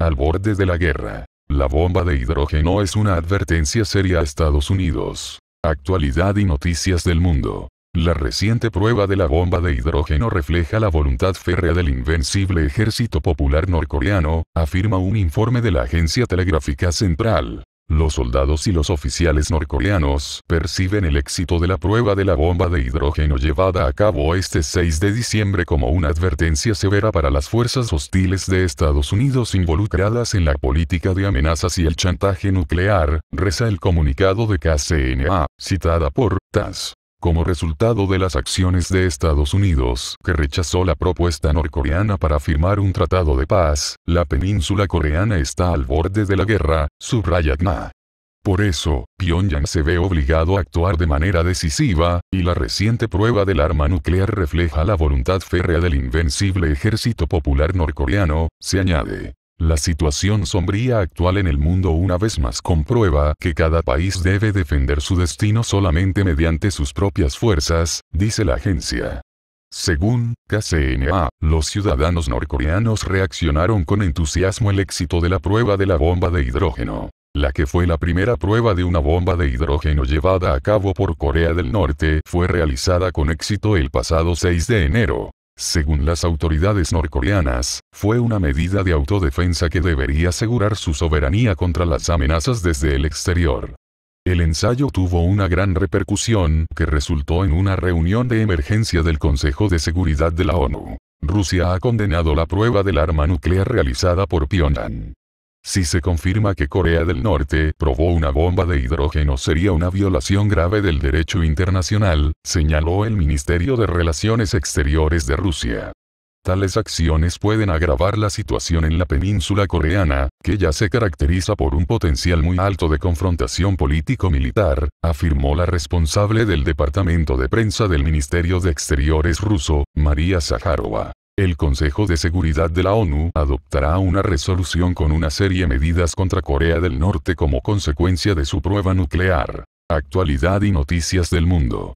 al borde de la guerra. La bomba de hidrógeno es una advertencia seria a Estados Unidos. Actualidad y noticias del mundo. La reciente prueba de la bomba de hidrógeno refleja la voluntad férrea del invencible ejército popular norcoreano, afirma un informe de la agencia telegráfica central. Los soldados y los oficiales norcoreanos perciben el éxito de la prueba de la bomba de hidrógeno llevada a cabo este 6 de diciembre como una advertencia severa para las fuerzas hostiles de Estados Unidos involucradas en la política de amenazas y el chantaje nuclear, reza el comunicado de KCNA, citada por TAS como resultado de las acciones de Estados Unidos, que rechazó la propuesta norcoreana para firmar un tratado de paz, la península coreana está al borde de la guerra, subraya Na. Por eso, Pyongyang se ve obligado a actuar de manera decisiva, y la reciente prueba del arma nuclear refleja la voluntad férrea del invencible ejército popular norcoreano, se añade. La situación sombría actual en el mundo una vez más comprueba que cada país debe defender su destino solamente mediante sus propias fuerzas, dice la agencia. Según KCNA, los ciudadanos norcoreanos reaccionaron con entusiasmo el éxito de la prueba de la bomba de hidrógeno, la que fue la primera prueba de una bomba de hidrógeno llevada a cabo por Corea del Norte fue realizada con éxito el pasado 6 de enero. Según las autoridades norcoreanas, fue una medida de autodefensa que debería asegurar su soberanía contra las amenazas desde el exterior. El ensayo tuvo una gran repercusión que resultó en una reunión de emergencia del Consejo de Seguridad de la ONU. Rusia ha condenado la prueba del arma nuclear realizada por Pyongyang. Si se confirma que Corea del Norte probó una bomba de hidrógeno sería una violación grave del derecho internacional, señaló el Ministerio de Relaciones Exteriores de Rusia. Tales acciones pueden agravar la situación en la península coreana, que ya se caracteriza por un potencial muy alto de confrontación político-militar, afirmó la responsable del departamento de prensa del Ministerio de Exteriores ruso, María Zaharova. El Consejo de Seguridad de la ONU adoptará una resolución con una serie de medidas contra Corea del Norte como consecuencia de su prueba nuclear. Actualidad y noticias del mundo.